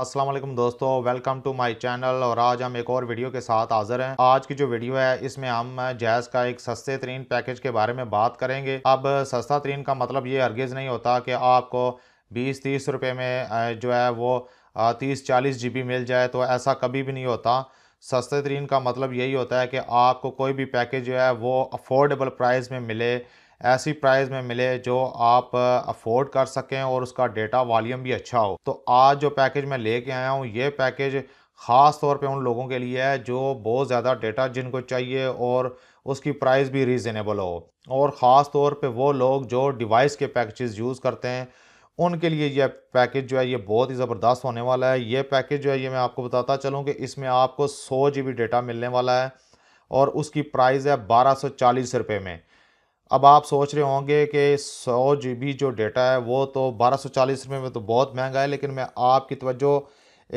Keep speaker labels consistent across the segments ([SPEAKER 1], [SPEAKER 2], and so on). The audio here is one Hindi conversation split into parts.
[SPEAKER 1] अस्सलाम वालेकुम दोस्तों वेलकम टू माय चैनल और आज हम एक और वीडियो के साथ हाजिर हैं आज की जो वीडियो है इसमें हम जैज़ का एक सस्ते तरीन पैकेज के बारे में बात करेंगे अब सस्ता तरीन का मतलब ये हरगिज़ नहीं होता कि आपको बीस तीस रुपये में जो है वो तीस चालीस जी मिल जाए तो ऐसा कभी भी नहीं होता सस्ते तरीन का मतलब यही होता है कि आपको कोई भी पैकेज जो है वो अफोर्डेबल प्राइस में मिले ऐसी प्राइस में मिले जो आप अफोर्ड कर सकें और उसका डेटा वॉल्यूम भी अच्छा हो तो आज जो पैकेज मैं लेके आया हूँ ये पैकेज ख़ास तौर पे उन लोगों के लिए है जो बहुत ज़्यादा डेटा जिनको चाहिए और उसकी प्राइस भी रीज़नेबल हो और ख़ास तौर पे वो लोग जो डिवाइस के पैकेजेस यूज़ करते हैं उनके लिए यह पैकेज जो है ये बहुत ही ज़बरदस्त होने वाला है ये पैकेज जो है ये मैं आपको बताता चलूँ कि इसमें आपको सौ जी बी डेटा मिलने वाला है और उसकी प्राइस है बारह सौ चालीस रुपये में अब आप सोच रहे होंगे कि सौ जी जो डेटा है वो तो बारह सौ चालीस रुपये में तो बहुत महंगा है लेकिन मैं आपकी तवज्जो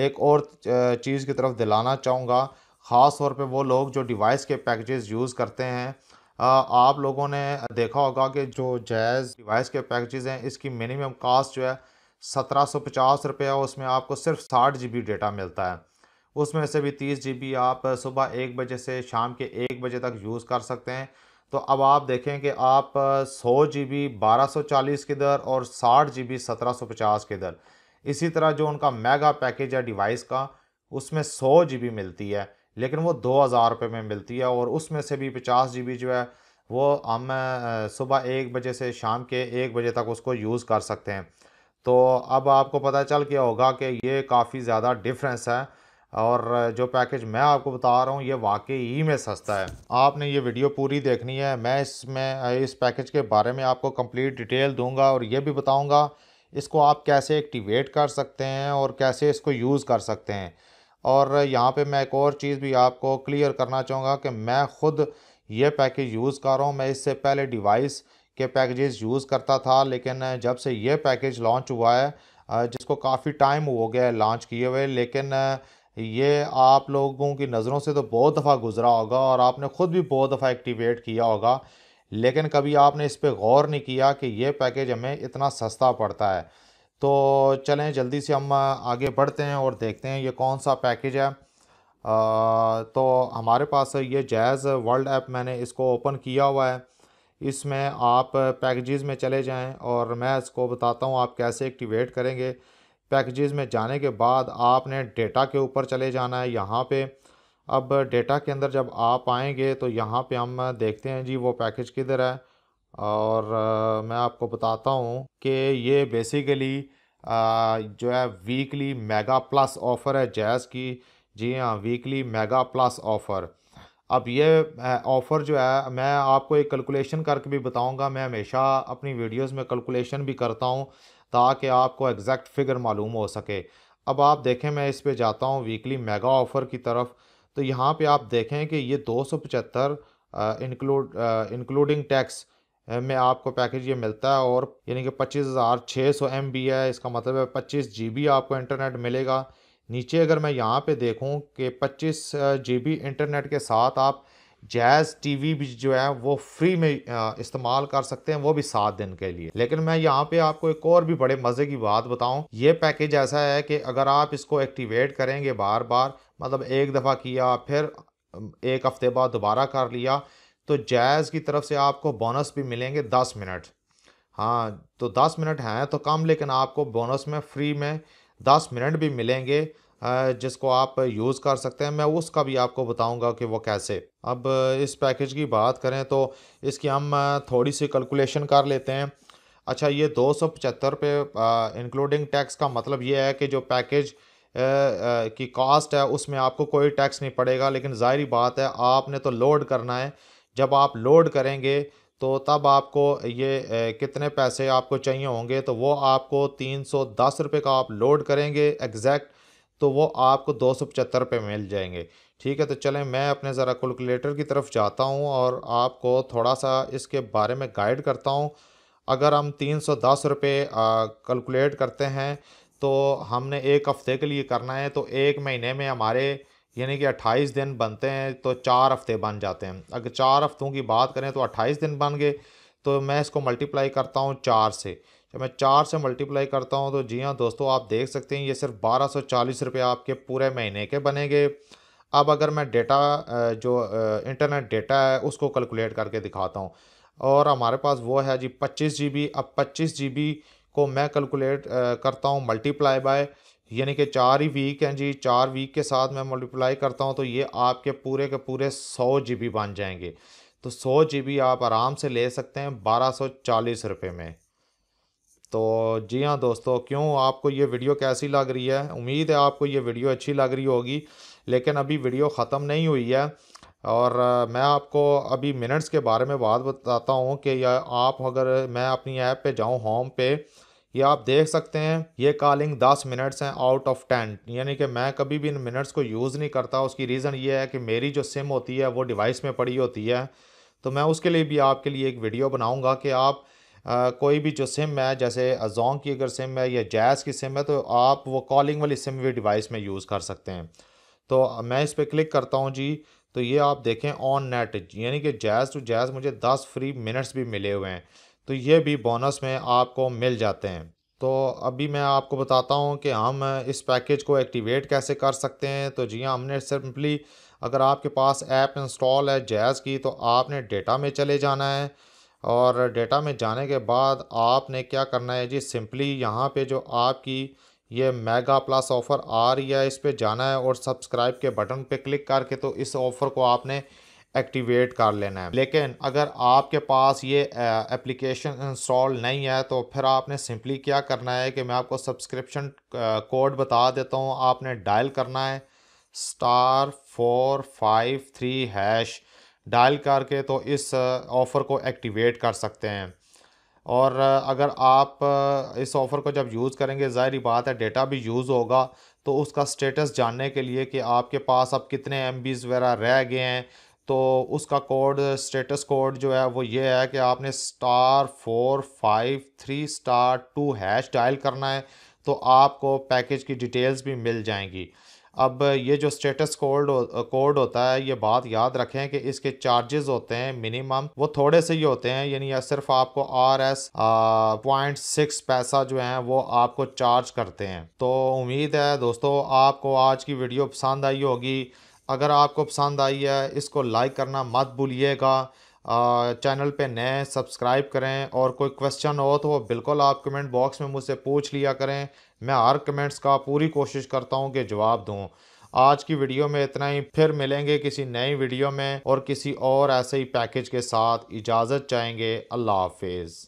[SPEAKER 1] एक और चीज़ की तरफ दिलाना चाहूँगा ख़ास तौर पे वो लोग जो डिवाइस के पैकेजेस यूज़ करते हैं आप लोगों ने देखा होगा कि जो जैज़ डिवाइस के पैकेजेस हैं इसकी मिनिमम कास्ट जो है सत्रह सौ पचास रुपये है उसमें आपको सिर्फ साठ जी बी डेटा मिलता है उसमें से भी तीस जी बी आप सुबह एक बजे से शाम के एक बजे तक यूज़ कर सकते हैं तो अब आप देखें कि आप सौ जी बी बारह सौ चालीस की दर और साठ जी बी सत्रह सौ पचास की दर इसी तरह जो उनका मेगा पैकेज है डिवाइस का उसमें सौ जी बी मिलती है लेकिन वो दो हज़ार रुपये में मिलती है और उसमें से भी पचास जी बी जो है वो हम सुबह एक बजे से शाम के एक बजे तक उसको यूज़ कर सकते हैं तो अब आपको पता चल गया होगा कि ये काफ़ी ज़्यादा डिफरेंस है और जो पैकेज मैं आपको बता रहा हूँ ये वाकई ही में सस्ता है आपने ये वीडियो पूरी देखनी है मैं इसमें इस पैकेज के बारे में आपको कंप्लीट डिटेल दूंगा और ये भी बताऊंगा इसको आप कैसे एक्टिवेट कर सकते हैं और कैसे इसको यूज़ कर सकते हैं और यहाँ पे मैं एक और चीज़ भी आपको क्लियर करना चाहूँगा कि मैं ख़ुद ये पैकेज यूज़ कर रहा हूँ मैं इससे पहले डिवाइस के पैकेजेस यूज़ करता था लेकिन जब से ये पैकेज लॉन्च हुआ है जिसको काफ़ी टाइम हो गया है लॉन्च किए हुए लेकिन ये आप लोगों की नज़रों से तो बहुत दफ़ा गुज़रा होगा और आपने ख़ुद भी बहुत दफ़ा एक्टिवेट किया होगा लेकिन कभी आपने इस पर गौर नहीं किया कि ये पैकेज हमें इतना सस्ता पड़ता है तो चलें जल्दी से हम आगे बढ़ते हैं और देखते हैं ये कौन सा पैकेज है आ, तो हमारे पास ये जैज़ वर्ल्ड ऐप मैंने इसको ओपन किया हुआ है इसमें आप पैकेजेस में चले जाएं और मैं इसको बताता हूँ आप कैसे एक्टिवेट करेंगे पैकेजेस में जाने के बाद आपने डेटा के ऊपर चले जाना है यहाँ पे अब डेटा के अंदर जब आप आएंगे तो यहाँ पे हम देखते हैं जी वो पैकेज किधर है और मैं आपको बताता हूँ कि ये बेसिकली जो है वीकली मेगा प्लस ऑफ़र है जैस की जी हाँ वीकली मेगा प्लस ऑफ़र अब ये ऑफ़र जो है मैं आपको एक कैलकुलेशन करके भी बताऊंगा मैं हमेशा अपनी वीडियोस में कैलकुलेशन भी करता हूँ ताकि आपको एग्जैक्ट फिगर मालूम हो सके अब आप देखें मैं इस पे जाता हूँ वीकली मेगा ऑफ़र की तरफ तो यहाँ पे आप देखें कि ये दो सौ पचहत्तर इंक्लूड इंक्लूडिंग टैक्स में आपको पैकेज ये मिलता है और यानी कि पच्चीस हज़ार छः सौ एम बी है इसका मतलब है पच्चीस जी बी आपको इंटरनेट मिलेगा नीचे अगर मैं यहाँ पे देखूँ कि पच्चीस जी बी इंटरनेट के साथ आप जैज़ टीवी भी जो है वो फ्री में इस्तेमाल कर सकते हैं वो भी सात दिन के लिए लेकिन मैं यहाँ पे आपको एक और भी बड़े मज़े की बात बताऊँ ये पैकेज ऐसा है कि अगर आप इसको एक्टिवेट करेंगे बार बार मतलब एक दफ़ा किया फिर एक हफ़्ते बाद दोबारा कर लिया तो जैज़ की तरफ से आपको बोनस भी मिलेंगे दस मिनट हाँ तो दस मिनट हैं तो कम लेकिन आपको बोनस में फ्री में दस मिनट भी मिलेंगे जिसको आप यूज़ कर सकते हैं मैं उसका भी आपको बताऊंगा कि वो कैसे अब इस पैकेज की बात करें तो इसकी हम थोड़ी सी कैलकुलेशन कर लेते हैं अच्छा ये दो सौ पचहत्तर पे इंक्लूडिंग टैक्स का मतलब ये है कि जो पैकेज की कॉस्ट है उसमें आपको कोई टैक्स नहीं पड़ेगा लेकिन ज़ाहरी बात है आपने तो लोड करना है जब आप लोड करेंगे तो तब आपको ये कितने पैसे आपको चाहिए होंगे तो वो आपको तीन सौ दस रुपये का आप लोड करेंगे एग्जैक्ट तो वो आपको दो सौ पचहत्तर रुपये मिल जाएंगे ठीक है तो चलें मैं अपने ज़रा कैलकुलेटर की तरफ जाता हूँ और आपको थोड़ा सा इसके बारे में गाइड करता हूँ अगर हम तीन सौ दस रुपये कैलकुलेट करते हैं तो हमने एक हफ़्ते के लिए करना है तो एक महीने में हमारे यानी कि अट्ठाईस दिन बनते हैं तो चार हफ़्ते बन जाते हैं अगर चार हफ़्तों की बात करें तो अट्ठाईस दिन बन गए तो मैं इसको मल्टीप्लाई करता हूँ चार से तो मैं चार से मल्टीप्लाई करता हूँ तो जी हाँ दोस्तों आप देख सकते हैं ये सिर्फ बारह सौ चालीस रुपये आपके पूरे महीने के बनेंगे अब अगर मैं डेटा जो इंटरनेट डेटा है उसको कैलकुलेट करके दिखाता हूँ और हमारे पास वो है जी पच्चीस जी अब पच्चीस जी को मैं कैलकुलेट करता हूँ मल्टीप्लाई बाय यानी कि चार ही वीक हैं जी चार वीक के साथ मैं मल्टीप्लाई करता हूँ तो ये आपके पूरे के पूरे सौ जी बन जाएंगे तो सौ जी आप आराम से ले सकते हैं बारह सौ चालीस रुपये में तो जी हाँ दोस्तों क्यों आपको ये वीडियो कैसी लग रही है उम्मीद है आपको ये वीडियो अच्छी लग रही होगी लेकिन अभी वीडियो ख़त्म नहीं हुई है और मैं आपको अभी मिनट्स के बारे में बात बताता हूँ कि आप अगर मैं अपनी ऐप पे जाऊँ होम पे ये आप देख सकते हैं ये कॉलिंग दस मिनट्स हैं आउट ऑफ टेन यानी कि मैं कभी भी इन मिनट्स को यूज़ नहीं करता उसकी रीज़न ये है कि मेरी जो सिम होती है वो डिवाइस में पड़ी होती है तो मैं उसके लिए भी आपके लिए एक वीडियो बनाऊँगा कि आप आ, कोई भी जो सिम है जैसे अजोंग की अगर सिम है या जैज़ की सिम है तो आप वो कॉलिंग वाली सिम भी डिवाइस में यूज़ कर सकते हैं तो मैं इस पर क्लिक करता हूँ जी तो ये आप देखें ऑन नेट यानी कि जैज़ टू जैज़ मुझे दस फ्री मिनट्स भी मिले हुए हैं तो ये भी बोनस में आपको मिल जाते हैं तो अभी मैं आपको बताता हूँ कि हम इस पैकेज को एक्टिवेट कैसे कर सकते हैं तो जी हाँ, हमने सिंपली अगर आपके पास ऐप इंस्टॉल है जैज़ की तो आपने डेटा में चले जाना है और डेटा में जाने के बाद आपने क्या करना है जी सिंपली यहाँ पे जो आपकी ये मेगा प्लस ऑफ़र आ रही है इस पर जाना है और सब्सक्राइब के बटन पे क्लिक करके तो इस ऑफ़र को आपने एक्टिवेट कर लेना है लेकिन अगर आपके पास ये एप्लीकेशन इंस्टॉल नहीं है तो फिर आपने सिंपली क्या करना है कि मैं आपको सब्सक्रिप्शन कोड बता देता हूँ आपने डायल करना है star four five three hash dial करके तो इस ऑफ़र को एक्टिवेट कर सकते हैं और अगर आप इस ऑफ़र को जब यूज़ करेंगे ज़ाहरी बात है डेटा भी यूज़ होगा तो उसका स्टेटस जानने के लिए कि आपके पास अब कितने एम वगैरह रह गए हैं तो उसका कोड स्टेटस कोड जो है वो ये है कि आपने star four five three star two hash dial करना है तो आपको पैकेज की डिटेल्स भी मिल जाएंगी अब ये जो स्टेटस कोड कोड होता है ये बात याद रखें कि इसके चार्जेस होते हैं मिनिमम वो थोड़े से ही होते हैं यानी या सिर्फ आपको आर एस पॉइंट सिक्स पैसा जो है वो आपको चार्ज करते हैं तो उम्मीद है दोस्तों आपको आज की वीडियो पसंद आई होगी अगर आपको पसंद आई है इसको लाइक करना मत भूलिएगा चैनल पे नए सब्सक्राइब करें और कोई क्वेश्चन हो तो वो बिल्कुल आप कमेंट बॉक्स में मुझसे पूछ लिया करें मैं हर कमेंट्स का पूरी कोशिश करता हूँ कि जवाब दूँ आज की वीडियो में इतना ही फिर मिलेंगे किसी नई वीडियो में और किसी और ऐसे ही पैकेज के साथ इजाज़त चाहेंगे अल्लाह हाफिज़